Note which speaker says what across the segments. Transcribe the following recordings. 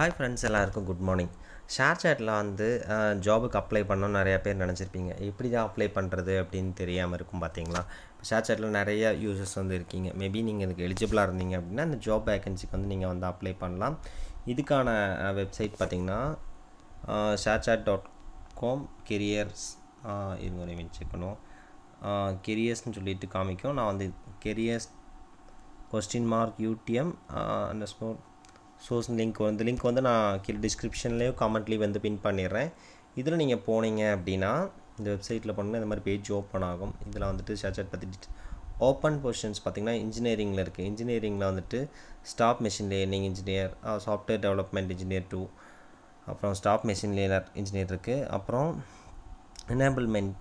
Speaker 1: hi friends எல்லாருக்கும் good morning ஷேர் சேட்டில் வந்து ஜாபுக்கு அப்ளை பண்ணணும்னு நிறையா பேர் நினச்சிருப்பீங்க எப்படி தான் அப்ளை பண்ணுறது அப்படின்னு தெரியாமல் இருக்கும் பார்த்தீங்களா இப்போ ஷேர் சேட்டில் நிறைய யூசர்ஸ் வந்து இருக்கீங்க மேபி நீங்கள் இதுக்கு எலிஜிபிளாக இருந்தீங்க அப்படின்னா இந்த ஜாப் வேகன்சிக்கு வந்து நீங்கள் வந்து அப்ளை பண்ணலாம் இதுக்கான வெப்சைட் பார்த்தீங்கன்னா ShareChat dot com careers இருங்க வச்சுக்கணும் கெரியர்ஸ்னு சொல்லிட்டு காமிக்கும் நான் வந்து careers question mark UTM and sport source link வந்து லிங்க் வந்து நான் கீழே டிஸ்கிரிப்ஷன்லேயும் கமெண்ட்லேயும் வந்து பின் பண்ணிடுறேன் இதில் நீங்கள் போனீங்க அப்படின்னா இந்த வெப்சைட்டில் போனால் இந்த மாதிரி பேஜ் ஓப்பன் ஆகும் இதில் வந்துட்டு ஷேர்சாட் பற்றி ஓப்பன் பொசிஷன்ஸ் பார்த்திங்கன்னா இன்ஜினியரிங்கில் இருக்குது இன்ஜினியரிங்கில் வந்துட்டு staff machine learning engineer software development engineer two அப்புறம் ஸ்டாப் மெஷின் லேனர் இன்ஜினியர் இருக்குது அப்புறம் எனேபிள்மெண்ட்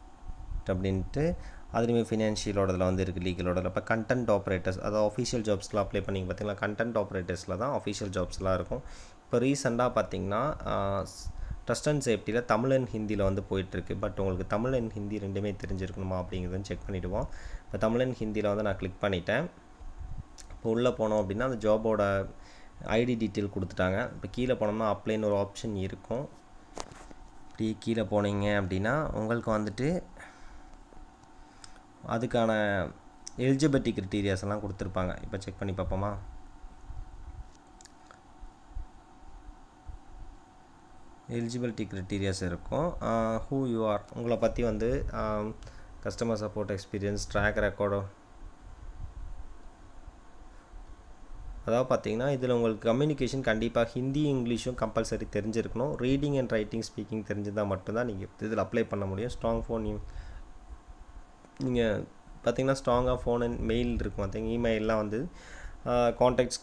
Speaker 1: அப்படின்ட்டு அதுலேயுமே ஃபினான்ஷியலோடதில் வந்து இருக்குது லீகலோடதில் இப்போ கண்டென்ட் ஆப்ரேட்டர்ஸ் அதாவது ஆஃபிஷியல் ஜாப்ஸ்லாம் அப்ளை பண்ணி பார்த்திங்கனா கண்டென்ட் ஆப்ரேட்டர்ஸில் தான் ஆஃபிஷியல் ஜாப்ஸ்லாம் இருக்கும் இப்போ ரீசெண்டாக பார்த்தீங்கன்னா ட்ரஸ்ட் அண்ட் சேஃப்டியில் தமிழ் அண்ட் ஹிந்தியில் வந்து போயிட்டுருக்கு பட் உங்களுக்கு தமிழ் அண்ட் ஹிந்தி ரெண்டுமே தெரிஞ்சிருக்கணுமா அப்படிங்கிறத செக் பண்ணிவிடுவோம் இப்போ தமிழ் அண்ட் ஹிந்தியில் வந்து நான் கிளிக் பண்ணிட்டேன் இப்போ உள்ளே போனோம் அப்படின்னா அந்த ஜாபோட ஐடி டீட்டெயில் கொடுத்துட்டாங்க இப்போ கீழே போனோம்னா அப்ளைன்னு ஒரு ஆப்ஷன் இருக்கும் இப்படி கீழே போனீங்க அப்படின்னா உங்களுக்கு வந்துட்டு அதுக்கான எலிஜிபிலிட்டி கிரிட்டீரியாஸ் எல்லாம் கொடுத்துருப்பாங்க இப்போ செக் பண்ணி பார்ப்போமா எலிஜிபிலிட்டி கிரிட்டீரியாஸ் இருக்கும் ஹூ யூ ஆர் உங்களை பற்றி வந்து கஸ்டமர் சப்போர்ட் எக்ஸ்பீரியன்ஸ் ட்ராக் ரெக்கார்டோ அதாவது பார்த்தீங்கன்னா இதில் உங்களுக்கு கம்யூனிகேஷன் கண்டிப்பாக ஹிந்தி இங்கிலீஷும் கம்பல்சரி தெரிஞ்சிருக்கணும் ரீடிங் அண்ட் ரைட்டிங் ஸ்பீக்கிங் தெரிஞ்சிருந்தால் மட்டும்தான் நீங்கள் இதில் அப்ளை பண்ண முடியும் ஸ்ட்ராங் ஃபோன் நீங்கள் பார்த்தீங்கன்னா ஸ்ட்ராங்காக ஃபோன் அண்ட் மெயில் இருக்கும் பார்த்தீங்க இமெயிலெலாம் வந்து காண்டாக்ட்ஸ்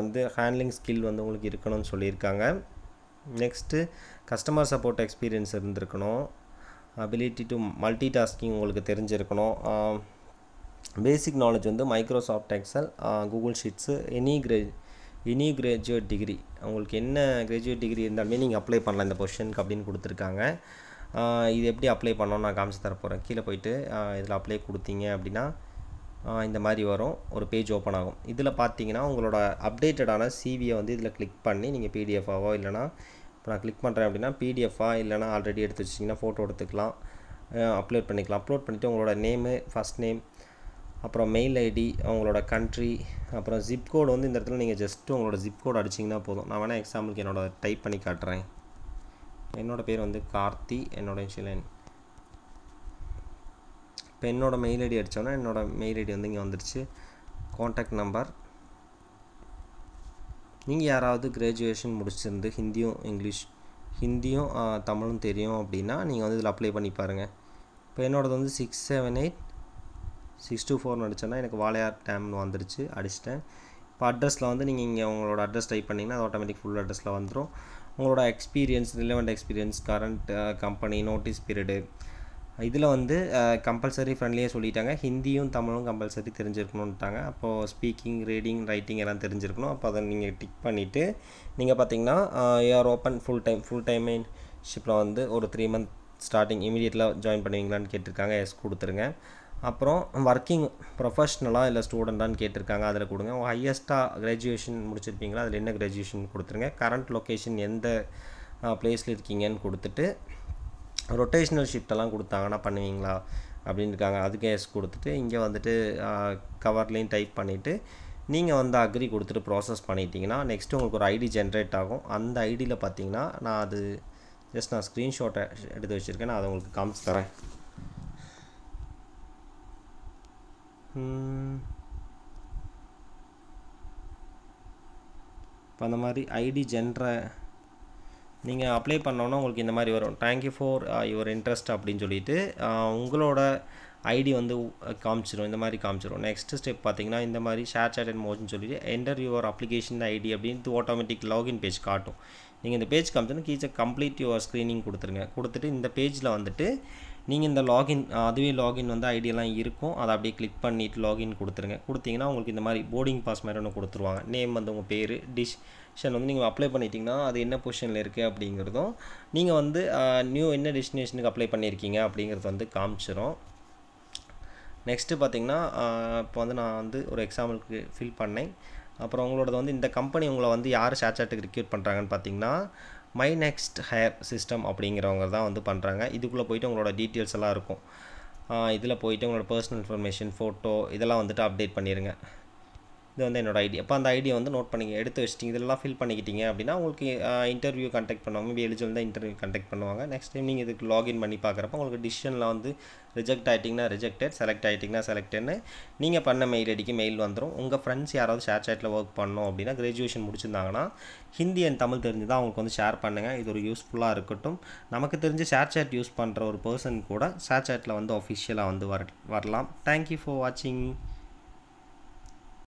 Speaker 1: வந்து ஹேண்ட்லிங் ஸ்கில் வந்து உங்களுக்கு இருக்கணும்னு சொல்லியிருக்காங்க நெக்ஸ்ட்டு கஸ்டமர் சப்போர்ட் எக்ஸ்பீரியன்ஸ் இருந்திருக்கணும் அபிலிட்டி டு மல்டி டாஸ்கிங் உங்களுக்கு தெரிஞ்சிருக்கணும் பேசிக் நாலேஜ் வந்து Microsoft Excel Google sheets any கிரே எனி கிராஜுவேட் டிகிரி உங்களுக்கு என்ன கிராஜுவேட் டிகிரி இருந்தாலுமே நீங்கள் அப்ளை பண்ணலாம் இந்த பொசிஷனுக்கு அப்படின்னு கொடுத்துருக்காங்க இது எப்படி அப்ளை பண்ணோம் நான் காமிச்சு தரப்போகிறேன் கீழே போயிட்டு இதில் அப்ளை கொடுத்தீங்க அப்படின்னா இந்த மாதிரி வரும் ஒரு பேஜ் ஓப்பன் ஆகும் இதில் பார்த்தீங்கன்னா உங்களோட அப்டேட்டடான சிவியை வந்து இதில் கிளிக் பண்ணி நீங்கள் பிடிஎஃபாவோ இல்லைனா இப்போ நான் கிளிக் பண்ணுறேன் அப்படின்னா பிடிஎஃபாக இல்லைனா ஆல்ரெடி எடுத்து வச்சிங்கன்னா ஃபோட்டோ எடுத்துக்கலாம் அப்லோட் பண்ணிக்கலாம் அப்லோட் பண்ணிவிட்டு உங்களோட நேமு ஃபஸ்ட் நேம் அப்புறம் மெயில் ஐடி அவங்களோட கண்ட்ரி அப்புறம் ஜிப்கோடு வந்து இந்த இடத்துல நீங்கள் ஜஸ்ட்டு உங்களோட ஜிப்கோடு அடிச்சிங்கன்னா போதும் நான் வேணால் எக்ஸாம்பிளுக்கு என்னோட டைப் பண்ணி காட்டுறேன் என்னோடய பேர் வந்து கார்த்தி என்னோட இன்ஷியலைன் இப்போ என்னோடய மெயில் ஐடி அடித்தோன்னா என்னோடய மெயில் ஐடி வந்து இங்கே வந்துடுச்சு காண்டாக்ட் நம்பர் நீங்கள் யாராவது கிராஜுவேஷன் முடிச்சிருந்து ஹிந்தியும் இங்கிலீஷ் ஹிந்தியும் தமிழும் தெரியும் அப்படின்னா நீங்கள் வந்து இதில் அப்ளை பண்ணி பாருங்கள் இப்போ என்னோடது வந்து six seven eight six two ஃபோர்னு அடித்தோன்னா எனக்கு வாழையார் டேம்னு வந்துடுச்சு அடிச்சிட்டேன் இப்போ அட்ரஸில் வந்து நீங்கள் இங்கே உங்களோட அட்ரஸ் டைப் பண்ணிங்கன்னா அது ஆட்டோமேட்டிக் ஃபுல் அட்ரஸில் வந்துடும் உங்களோட experience relevant experience current company notice period இதில் வந்து கம்பல்சரி uh, ஃப்ரெண்ட்லியாக சொல்லிட்டாங்க ஹிந்தியும் தமிழும் கம்பல்சரி தெரிஞ்சிருக்கணுன்ட்டாங்க அப்போது ஸ்பீக்கிங் ரீடிங் ரைட்டிங் எல்லாம் தெரிஞ்சிருக்கணும் அப்போ அதை நீங்கள் டிக் பண்ணிவிட்டு நீங்கள் பார்த்தீங்கன்னா are uh, open full time full time ஷிப்பில் வந்து ஒரு த்ரீ மந்த் ஸ்டார்டிங் இமீடியட்டில் ஜாயின் பண்ணுவீங்களான்னு கேட்டிருக்காங்க எஸ் கொடுத்துருங்க அப்புறம் ஒர்க்கிங் ப்ரொஃபஷ்னலாக இல்லை ஸ்டூடெண்ட்டான்னு கேட்டிருக்காங்க அதில் கொடுங்க உங்கள் ஹையஸ்ட்டாக கிராஜுவேஷன் முடிச்சிருப்பீங்களா அதில் என்ன கிராஜுவேஷன் கொடுத்துருங்க கரண்ட் லொக்கேஷன் எந்த ப்ளேஸில் இருக்கீங்கன்னு கொடுத்துட்டு ரொட்டேஷ்னல் ஷிஃப்டெல்லாம் கொடுத்தாங்கன்னா பண்ணுவீங்களா அப்படின்னு இருக்காங்க அதுக்கும் எஸ் கொடுத்துட்டு இங்கே வந்துட்டு கவர்லேயும் டைப் பண்ணிவிட்டு நீங்கள் வந்து அக்ரி கொடுத்துட்டு ப்ராசஸ் பண்ணிட்டீங்கன்னா நெக்ஸ்ட்டு உங்களுக்கு ஒரு ஐடி ஜென்ரேட் ஆகும் அந்த ஐடியில் பார்த்தீங்கன்னா நான் அது ஜஸ்ட் நான் ஸ்க்ரீன்ஷாட்டை எடுத்து வச்சுருக்கேன் நான் அதை உங்களுக்கு காமிச்சு தரேன் இப்போ அந்த மாதிரி ஐடி ஜென்ரை நீங்கள் அப்ளை பண்ணோன்னா உங்களுக்கு இந்த மாதிரி வரும் தேங்க்யூ ஃபார் யுவர் இன்ட்ரெஸ்ட் அப்படின்னு சொல்லிட்டு uh, உங்களோட ஐடி வந்து காமிச்சிடும் இந்த மாதிரி காமிச்சிடும் நெக்ஸ்ட் ஸ்டெப் பார்த்தீங்கன்னா இந்த மாதிரி ஷேர் சேட் அண்ட் மோஜ்னு சொல்லிட்டு என்டர் யுவர் அப்ளிகேஷன் ஐடி அப்படின்ட்டு ஆட்டோமேட்டிக் லாகின் பேஜ் காட்டும் நீங்கள் இந்த பேஜ் காமிச்சோன்னா கீச்சை கம்ப்ளீட் யுவர் ஸ்க்ரீனிங் கொடுத்துருங்க கொடுத்துட்டு இந்த பேஜில் வந்துட்டு நீங்கள் இந்த லாகின் அதுவே லாகின் வந்து ஐடியெல்லாம் இருக்கும் அதை அப்படியே கிளிக் பண்ணிவிட்டு லாகின் கொடுத்துருங்க கொடுத்தீங்கன்னா உங்களுக்கு இந்த மாதிரி போர்டிங் பாஸ் மாதிரி ஒன்று கொடுத்துருவாங்க நேம் வந்து உங்கள் பேர் டிசிஷன் வந்து நீங்கள் அப்ளை பண்ணிட்டீங்கன்னா அது என்ன பொசிஷனில் இருக்குது அப்படிங்கிறதும் நீங்கள் வந்து நியூ என்ன டெஸ்டினேஷனுக்கு அப்ளை பண்ணியிருக்கீங்க அப்படிங்கிறது வந்து காமிச்சிடும் நெக்ஸ்ட்டு பார்த்திங்கன்னா இப்போ வந்து நான் வந்து ஒரு எக்ஸாம்பிளுக்கு ஃபில் பண்ணேன் அப்புறம் உங்களோட வந்து இந்த கம்பெனி உங்களை வந்து யார் ஷேர்சாட்டுக்கு ரிக்யூட் பண்ணுறாங்கன்னு பார்த்தீங்கன்னா மை நெக்ஸ்ட் ஹையர் சிஸ்டம் அப்படிங்கிறவங்க தான் வந்து பண்ணுறாங்க இதுக்குள்ளே போயிட்டு உங்களோட டீட்டெயில்ஸ் எல்லாம் இருக்கும் இதில் போயிட்டு உங்களோட பர்சனல் இன்ஃபர்மேஷன் ஃபோட்டோ இதெல்லாம் வந்துட்டு அப்டேட் பண்ணிடுங்க இது வந்து என்னோடய ஐடி அப்போ அந்த ஐடியை வந்து நோட் பண்ணிங்க எடுத்து வச்சிட்டிங்க இதெல்லாம் ஃபில் பண்ணிக்கிட்டீங்க அப்படின்னா உங்களுக்கு இன்டர்வியூ கண்டக்ட் பண்ணுவாங்க மேபி எலிஜிபிள் தான் இன்டர்வியூ கண்டக்ட் பண்ணுவாங்க நெக்ஸ்ட் டைம் நீங்கள் இதுக்கு லாகின் பண்ணி பார்க்குறப்ப உங்களுக்கு டிசிஷனில் வந்து ரிஜெக்ட் ஆகிட்டிங்கன்னா ரிஜெக்டட் செலக்ட் ஆகிட்டிங்கன்னா செலக்டட்னு நீங்கள் பண்ண மெயில் அடிக்கு மெயில் வந்துடும் உங்கள் ஃப்ரெண்ட்ஸ் யாராவது ஷேர் சேட்டில் ஒர்க் பண்ணோம் அப்படின்னா கிராஜுவேஷன் முடிச்சிருந்தாங்கன்னா ஹிந்தி அண்ட் தமிழ் தெரிஞ்சு தான் அவங்களுக்கு வந்து ஷேர் பண்ணுங்கள் இது ஒரு யூஸ்ஃபுல்லாக இருக்கட்டும் நமக்கு தெரிஞ்ச ஷேர் சேட் யூஸ் பண்ணுற ஒரு பர்சன் கூட ஷேர் சேட்டில் வந்து அஃபிஷியலாக வந்து வர வரலாம் தேங்க்யூ ஃபார் வாட்சிங்